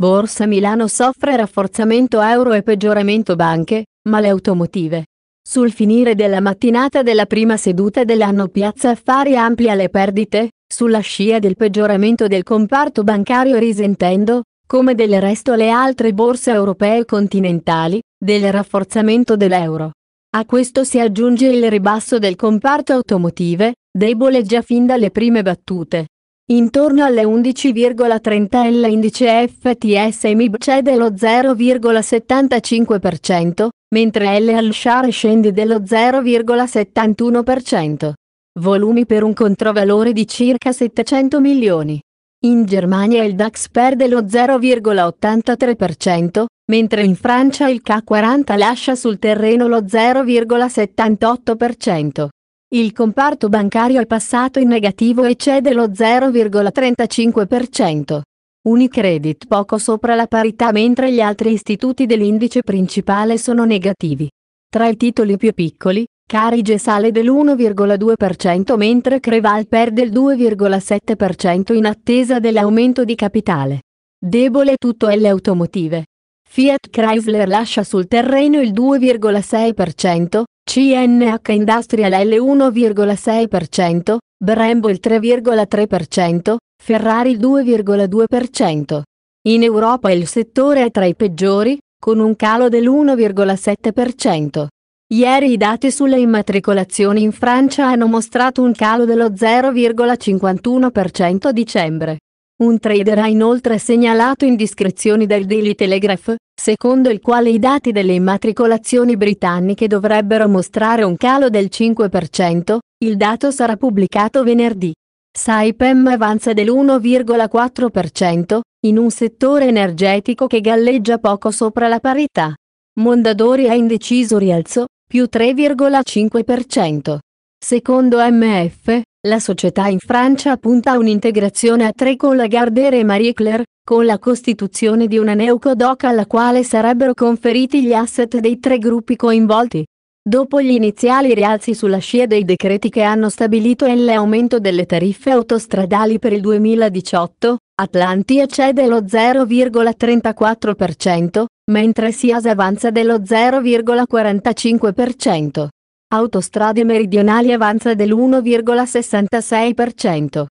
Borsa Milano soffre rafforzamento euro e peggioramento banche, ma le automotive. Sul finire della mattinata della prima seduta dell'anno Piazza Affari amplia le perdite, sulla scia del peggioramento del comparto bancario risentendo, come del resto le altre borse europee continentali, del rafforzamento dell'euro. A questo si aggiunge il ribasso del comparto automotive, debole già fin dalle prime battute, Intorno alle 11,30 l'indice FTS MIB cede lo 0,75%, mentre l'Al Share scende dello 0,71%. Volumi per un controvalore di circa 700 milioni. In Germania il DAX perde lo 0,83%, mentre in Francia il K40 lascia sul terreno lo 0,78%. Il comparto bancario è passato in negativo e cede lo 0,35%. Unicredit poco sopra la parità mentre gli altri istituti dell'indice principale sono negativi. Tra i titoli più piccoli, Carige sale dell'1,2% mentre Creval perde il 2,7% in attesa dell'aumento di capitale. Debole tutto è le automotive. Fiat Chrysler lascia sul terreno il 2,6%, CNH Industrial L1,6%, Brembo il 3,3%, Ferrari il 2,2%. In Europa il settore è tra i peggiori, con un calo dell'1,7%. Ieri i dati sulle immatricolazioni in Francia hanno mostrato un calo dello 0,51% a dicembre. Un trader ha inoltre segnalato indiscrezioni del Daily Telegraph, secondo il quale i dati delle immatricolazioni britanniche dovrebbero mostrare un calo del 5%, il dato sarà pubblicato venerdì. Saipem avanza dell'1,4%, in un settore energetico che galleggia poco sopra la parità. Mondadori ha indeciso rialzo, più 3,5%. Secondo MF, la società in Francia punta a un'integrazione a tre con Lagardère e Marie Claire, con la costituzione di una neocodoc alla quale sarebbero conferiti gli asset dei tre gruppi coinvolti. Dopo gli iniziali rialzi sulla scia dei decreti che hanno stabilito l'aumento delle tariffe autostradali per il 2018, Atlantia cede lo 0,34%, mentre Sias avanza dello 0,45%. Autostrade meridionali avanza dell'1,66%.